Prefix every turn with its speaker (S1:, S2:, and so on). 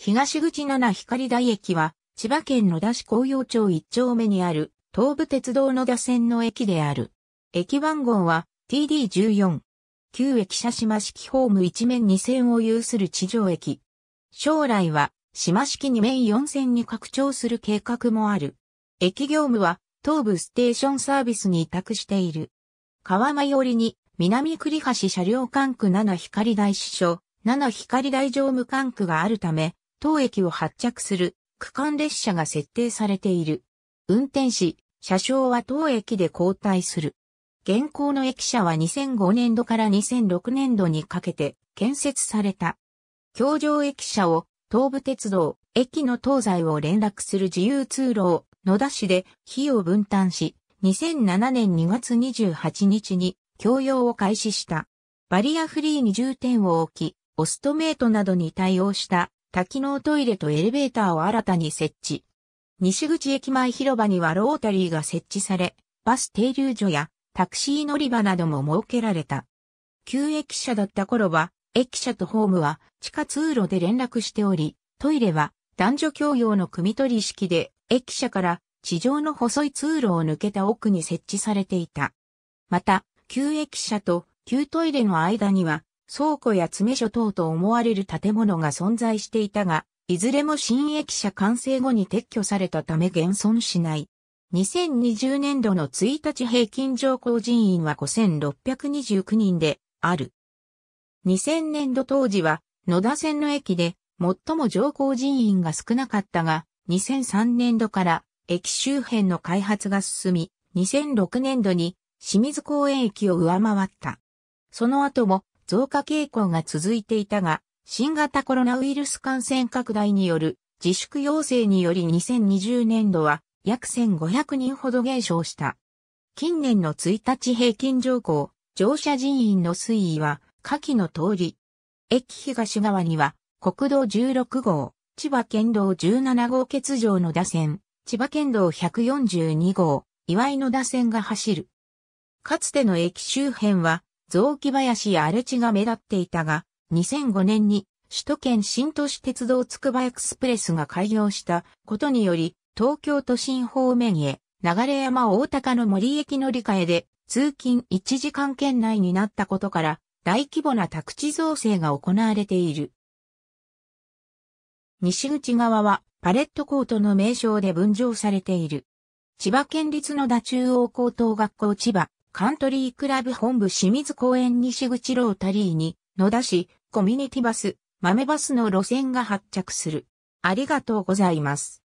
S1: 東口七光台駅は、千葉県野田市紅葉町一丁目にある、東武鉄道野田線の駅である。駅番号は TD14。旧駅舎島式ホーム一面2線を有する地上駅。将来は、島式2面4線に拡張する計画もある。駅業務は、東武ステーションサービスに委託している。川間寄りに、南栗橋車両管区七光台支所、七光台乗務管区があるため、当駅を発着する区間列車が設定されている。運転士、車掌は当駅で交代する。現行の駅舎は2005年度から2006年度にかけて建設された。橋上駅舎を東武鉄道、駅の東西を連絡する自由通路を野田市で費を分担し、2007年2月28日に供用を開始した。バリアフリーに重点を置き、オストメイトなどに対応した多機能トイレとエレベーターを新たに設置。西口駅前広場にはロータリーが設置され、バス停留所やタクシー乗り場なども設けられた。旧駅舎だった頃は、駅舎とホームは地下通路で連絡しており、トイレは男女共用の組取り式で、駅舎から地上の細い通路を抜けた奥に設置されていた。また、旧駅舎と旧トイレの間には倉庫や詰所等と思われる建物が存在していたが、いずれも新駅舎完成後に撤去されたため現存しない。2020年度の1日平均乗降人員は5629人である。2000年度当時は野田線の駅で最も乗降人員が少なかったが、2003年度から駅周辺の開発が進み、2006年度に清水公園駅を上回った。その後も増加傾向が続いていたが、新型コロナウイルス感染拡大による自粛要請により2020年度は約1500人ほど減少した。近年の1日平均乗降、乗車人員の推移は下記の通り。駅東側には国道16号、千葉県道17号欠場の打線、千葉県道142号、岩井の打線が走る。かつての駅周辺は雑木林や荒れ地が目立っていたが、2005年に首都圏新都市鉄道つくばエクスプレスが開業したことにより、東京都心方面へ、流山大高の森駅乗り換えで、通勤1時間圏内になったことから、大規模な宅地造成が行われている。西口側はパレットコートの名称で分譲されている。千葉県立の田中央高等学校千葉カントリークラブ本部清水公園西口ロータリーに、野田市、コミュニティバス、豆バスの路線が発着する。ありがとうございます。